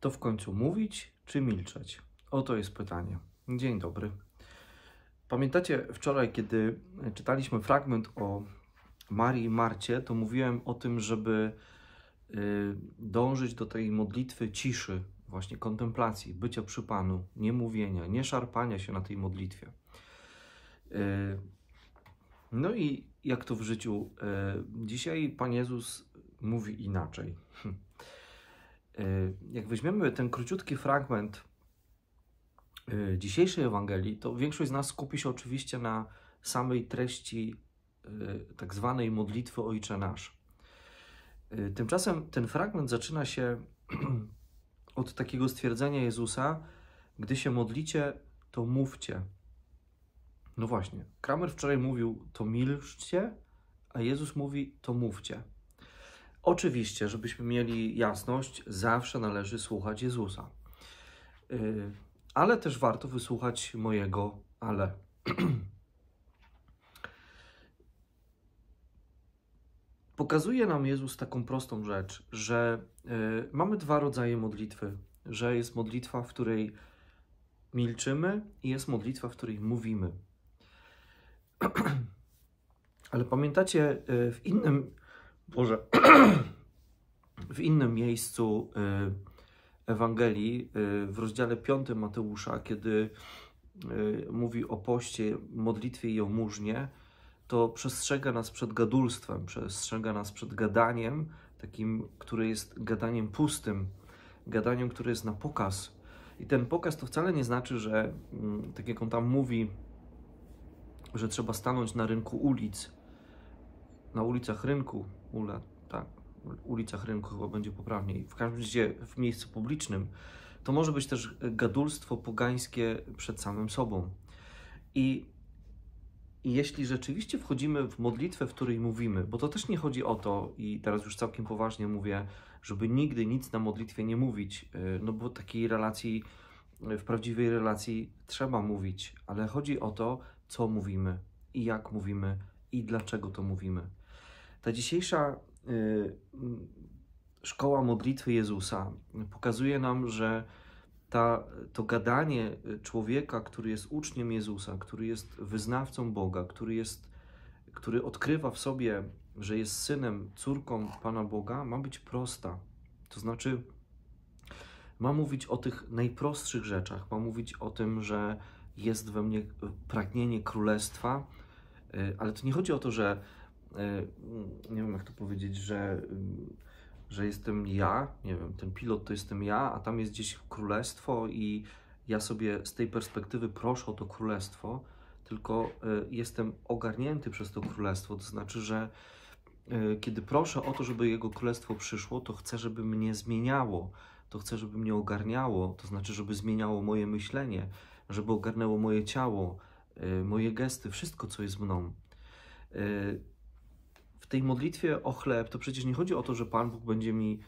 to w końcu mówić czy milczeć? Oto jest pytanie. Dzień dobry. Pamiętacie wczoraj, kiedy czytaliśmy fragment o Marii i Marcie, to mówiłem o tym, żeby y, dążyć do tej modlitwy ciszy, właśnie kontemplacji, bycia przy Panu, nie mówienia, nie szarpania się na tej modlitwie. Y, no i jak to w życiu? Y, dzisiaj Pan Jezus mówi inaczej. Hm. Y, jak weźmiemy ten króciutki fragment y, dzisiejszej Ewangelii, to większość z nas skupi się oczywiście na samej treści y, tak zwanej modlitwy Ojcze Nasz. Tymczasem ten fragment zaczyna się od takiego stwierdzenia Jezusa, gdy się modlicie, to mówcie. No właśnie, Kramer wczoraj mówił, to milczcie, a Jezus mówi, to mówcie. Oczywiście, żebyśmy mieli jasność, zawsze należy słuchać Jezusa. Y, ale też warto wysłuchać mojego ale. Pokazuje nam Jezus taką prostą rzecz, że y, mamy dwa rodzaje modlitwy, że jest modlitwa, w której milczymy i jest modlitwa, w której mówimy. Ale pamiętacie, y, w innym Boże, w innym miejscu y, Ewangelii, y, w rozdziale 5 Mateusza, kiedy y, mówi o poście, modlitwie i jałmużnie, to przestrzega nas przed gadulstwem, przestrzega nas przed gadaniem, takim, które jest gadaniem pustym, gadaniem, które jest na pokaz. I ten pokaz to wcale nie znaczy, że mm, tak jak on tam mówi, że trzeba stanąć na rynku ulic, na ulicach rynku, ula, tak, ulicach rynku chyba będzie poprawniej. W każdym razie w miejscu publicznym to może być też gadulstwo pogańskie przed samym sobą. I, I jeśli rzeczywiście wchodzimy w modlitwę, w której mówimy, bo to też nie chodzi o to, i teraz już całkiem poważnie mówię, żeby nigdy nic na modlitwie nie mówić, y, no bo takiej relacji, y, w prawdziwej relacji trzeba mówić, ale chodzi o to, co mówimy i jak mówimy i dlaczego to mówimy. Ta dzisiejsza y, szkoła modlitwy Jezusa pokazuje nam, że ta, to gadanie człowieka, który jest uczniem Jezusa, który jest wyznawcą Boga, który, jest, który odkrywa w sobie, że jest synem, córką Pana Boga, ma być prosta. To znaczy, ma mówić o tych najprostszych rzeczach, ma mówić o tym, że jest we mnie pragnienie królestwa, y, ale to nie chodzi o to, że Y, nie wiem jak to powiedzieć, że, y, że jestem ja, nie wiem, ten pilot to jestem ja, a tam jest gdzieś królestwo i ja sobie z tej perspektywy proszę o to królestwo, tylko y, jestem ogarnięty przez to królestwo, to znaczy, że kiedy proszę o to, żeby jego królestwo przyszło, to chcę, żeby mnie zmieniało, to chcę, żeby mnie ogarniało, to znaczy, żeby zmieniało moje myślenie, żeby ogarnęło moje ciało, moje gesty, wszystko, co jest mną w tej modlitwie o chleb to przecież nie chodzi o to, że Pan Bóg będzie mi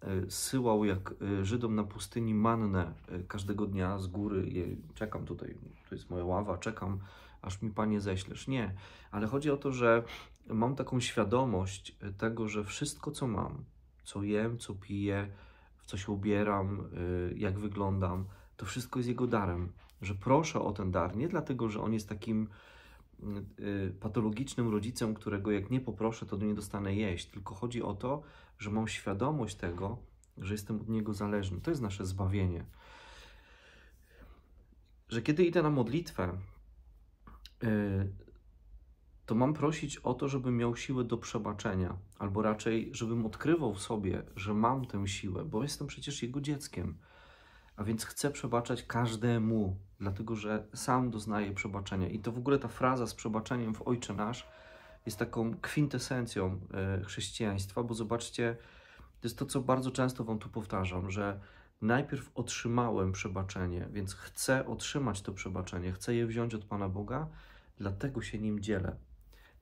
e, syłał jak e, Żydom na pustyni mannę e, każdego dnia z góry. Czekam tutaj, to jest moja ława, czekam, aż mi Panie ześlesz. Nie, ale chodzi o to, że mam taką świadomość tego, że wszystko, co mam, co jem, co piję, w co się ubieram, jak wyglądam, to wszystko jest Jego darem. Że proszę o ten dar nie dlatego, że on jest takim Y, patologicznym rodzicem, którego jak nie poproszę, to nie dostanę jeść, tylko chodzi o to, że mam świadomość tego, że jestem od niego zależny. To jest nasze zbawienie. Że kiedy idę na modlitwę, y, to mam prosić o to, żebym miał siłę do przebaczenia, albo raczej, żebym odkrywał w sobie, że mam tę siłę, bo jestem przecież jego dzieckiem. A więc chcę przebaczać każdemu, dlatego że sam doznaję przebaczenia. I to w ogóle ta fraza z przebaczeniem w Ojcze Nasz jest taką kwintesencją e, chrześcijaństwa, bo zobaczcie, to jest to, co bardzo często Wam tu powtarzam, że najpierw otrzymałem przebaczenie, więc chcę otrzymać to przebaczenie, chcę je wziąć od Pana Boga, dlatego się nim dzielę.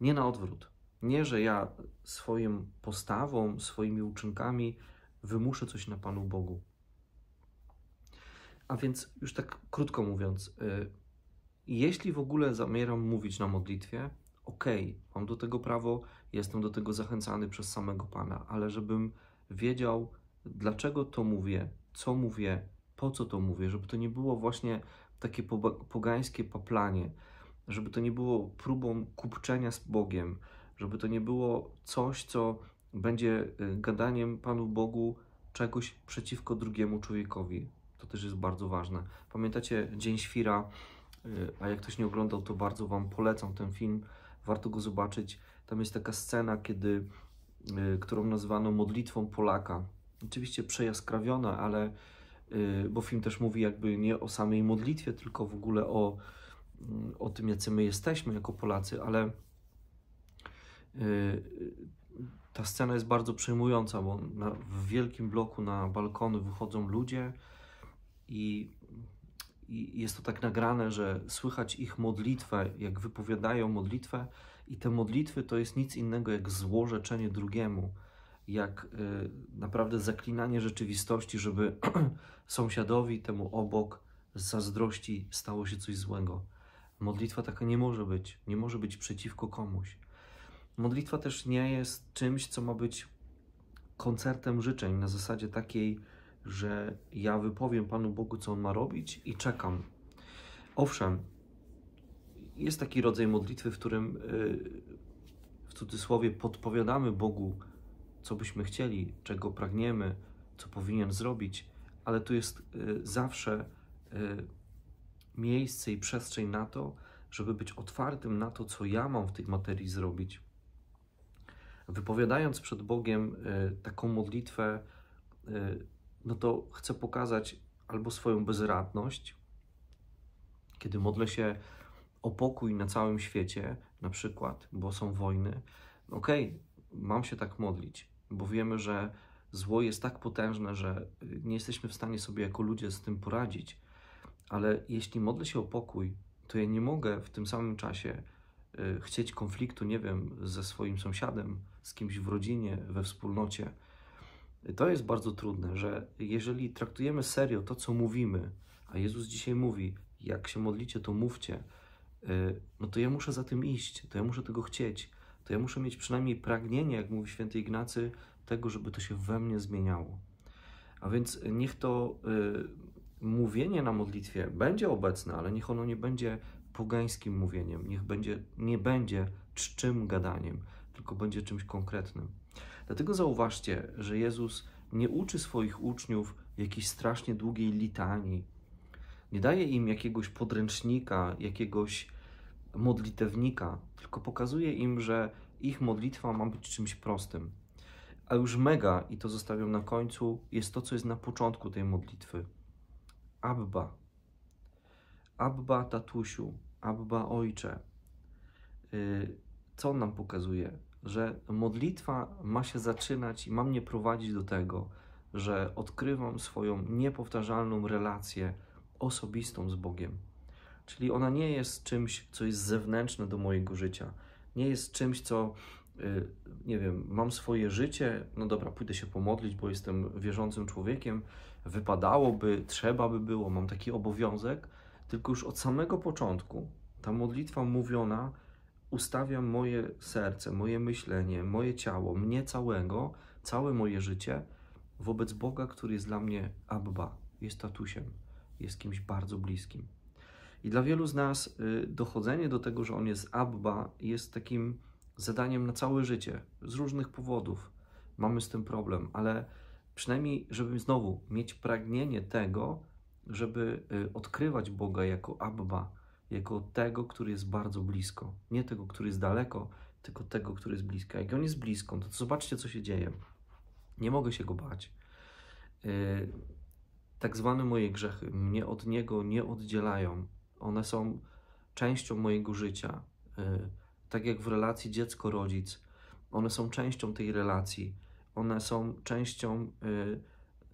Nie na odwrót. Nie, że ja swoim postawą, swoimi uczynkami wymuszę coś na Panu Bogu. A więc już tak krótko mówiąc, y, jeśli w ogóle zamierzam mówić na modlitwie, okej, okay, mam do tego prawo, jestem do tego zachęcany przez samego Pana, ale żebym wiedział, dlaczego to mówię, co mówię, po co to mówię, żeby to nie było właśnie takie pogańskie paplanie, żeby to nie było próbą kupczenia z Bogiem, żeby to nie było coś, co będzie y, gadaniem Panu Bogu czegoś przeciwko drugiemu człowiekowi. To też jest bardzo ważne. Pamiętacie Dzień Świra? Y, a jak ktoś nie oglądał, to bardzo Wam polecam ten film. Warto go zobaczyć. Tam jest taka scena, kiedy, y, którą nazywano modlitwą Polaka. Oczywiście przejaskrawiona, ale y, bo film też mówi jakby nie o samej modlitwie, tylko w ogóle o, mm, o tym, jacy my jesteśmy jako Polacy, ale ta scena jest bardzo przejmująca, bo na, w wielkim bloku na balkony wychodzą ludzie, i, i jest to tak nagrane, że słychać ich modlitwę, jak wypowiadają modlitwę, i te modlitwy to jest nic innego jak złorzeczenie drugiemu, jak y, naprawdę zaklinanie rzeczywistości, żeby sąsiadowi, temu obok, z zazdrości stało się coś złego. Modlitwa taka nie może być, nie może być przeciwko komuś. Modlitwa też nie jest czymś, co ma być koncertem życzeń na zasadzie takiej, że ja wypowiem Panu Bogu, co On ma robić i czekam. Owszem, jest taki rodzaj modlitwy, w którym y, w cudzysłowie podpowiadamy Bogu, co byśmy chcieli, czego pragniemy, co powinien zrobić, ale tu jest y, zawsze y, miejsce i przestrzeń na to, żeby być otwartym na to, co ja mam w tej materii zrobić. Wypowiadając przed Bogiem taką modlitwę, no to chcę pokazać albo swoją bezradność, kiedy modlę się o pokój na całym świecie, na przykład, bo są wojny. Okej, okay, mam się tak modlić, bo wiemy, że zło jest tak potężne, że nie jesteśmy w stanie sobie jako ludzie z tym poradzić. Ale jeśli modlę się o pokój, to ja nie mogę w tym samym czasie y, chcieć konfliktu, nie wiem, ze swoim sąsiadem, z kimś w rodzinie, we wspólnocie. To jest bardzo trudne, że jeżeli traktujemy serio to, co mówimy, a Jezus dzisiaj mówi, jak się modlicie, to mówcie, y, no to ja muszę za tym iść, to ja muszę tego chcieć, to ja muszę mieć przynajmniej pragnienie, jak mówi święty Ignacy, tego, żeby to się we mnie zmieniało. A więc niech to y, mówienie na modlitwie będzie obecne, ale niech ono nie będzie pogańskim mówieniem, niech będzie, nie będzie czczym gadaniem, tylko będzie czymś konkretnym. Dlatego zauważcie, że Jezus nie uczy swoich uczniów jakiejś strasznie długiej litanii, nie daje im jakiegoś podręcznika, jakiegoś modlitewnika, tylko pokazuje im, że ich modlitwa ma być czymś prostym. A już mega, i to zostawiam na końcu, jest to, co jest na początku tej modlitwy. Abba. Abba, tatusiu. Abba, ojcze. Y, co on nam pokazuje? że modlitwa ma się zaczynać i ma mnie prowadzić do tego, że odkrywam swoją niepowtarzalną relację osobistą z Bogiem. Czyli ona nie jest czymś, co jest zewnętrzne do mojego życia. Nie jest czymś, co, y, nie wiem, mam swoje życie, no dobra, pójdę się pomodlić, bo jestem wierzącym człowiekiem, wypadałoby, trzeba by było, mam taki obowiązek, tylko już od samego początku ta modlitwa mówiona ustawiam moje serce, moje myślenie, moje ciało, mnie całego, całe moje życie wobec Boga, który jest dla mnie Abba, jest tatusiem, jest kimś bardzo bliskim. I dla wielu z nas y, dochodzenie do tego, że on jest Abba, jest takim zadaniem na całe życie, z różnych powodów. Mamy z tym problem, ale przynajmniej, żeby znowu mieć pragnienie tego, żeby y, odkrywać Boga jako Abba, jako tego, który jest bardzo blisko. Nie tego, który jest daleko, tylko tego, który jest blisko. Jak on jest blisko, no to zobaczcie, co się dzieje. Nie mogę się go bać. Y, tak zwane moje grzechy mnie od niego nie oddzielają. One są częścią mojego życia. Y, tak jak w relacji dziecko-rodzic, one są częścią tej relacji. One są częścią,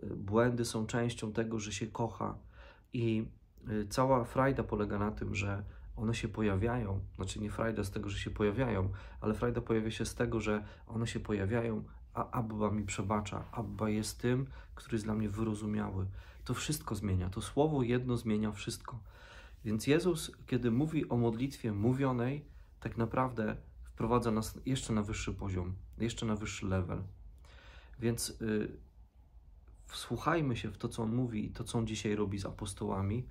y, błędy są częścią tego, że się kocha. I Y, cała frajda polega na tym, że one się pojawiają, znaczy nie frajda z tego, że się pojawiają, ale frajda pojawia się z tego, że one się pojawiają, a Abba mi przebacza, Abba jest tym, który jest dla mnie wyrozumiały. To wszystko zmienia, to słowo jedno zmienia wszystko. Więc Jezus, kiedy mówi o modlitwie mówionej, tak naprawdę wprowadza nas jeszcze na wyższy poziom, jeszcze na wyższy level. Więc yy, wsłuchajmy się w to, co On mówi i to, co On dzisiaj robi z apostołami,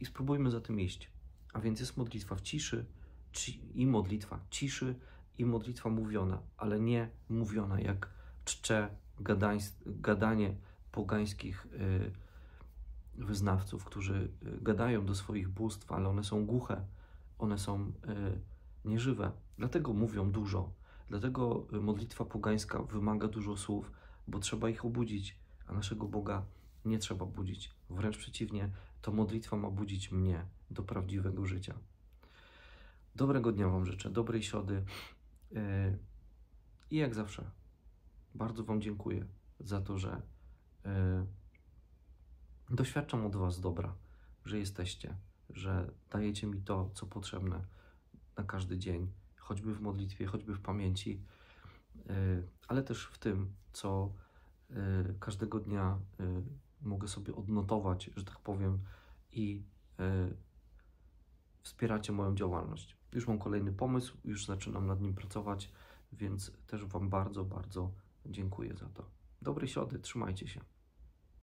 i spróbujmy za tym iść. A więc jest modlitwa w ciszy i modlitwa ciszy i modlitwa mówiona, ale nie mówiona jak czcze gadanie pogańskich y, wyznawców, którzy y, gadają do swoich bóstw, ale one są głuche, one są y, nieżywe. Dlatego mówią dużo. Dlatego modlitwa pogańska wymaga dużo słów, bo trzeba ich obudzić, a naszego Boga nie trzeba budzić. Wręcz przeciwnie, to modlitwa ma budzić mnie do prawdziwego życia. Dobrego dnia Wam życzę, dobrej siody. E, I jak zawsze, bardzo Wam dziękuję za to, że e, doświadczam od Was dobra, że jesteście, że dajecie mi to, co potrzebne na każdy dzień, choćby w modlitwie, choćby w pamięci, e, ale też w tym, co każdego dnia mogę sobie odnotować, że tak powiem, i y, wspieracie moją działalność. Już mam kolejny pomysł, już zaczynam nad nim pracować, więc też Wam bardzo, bardzo dziękuję za to. Dobrej środy, trzymajcie się.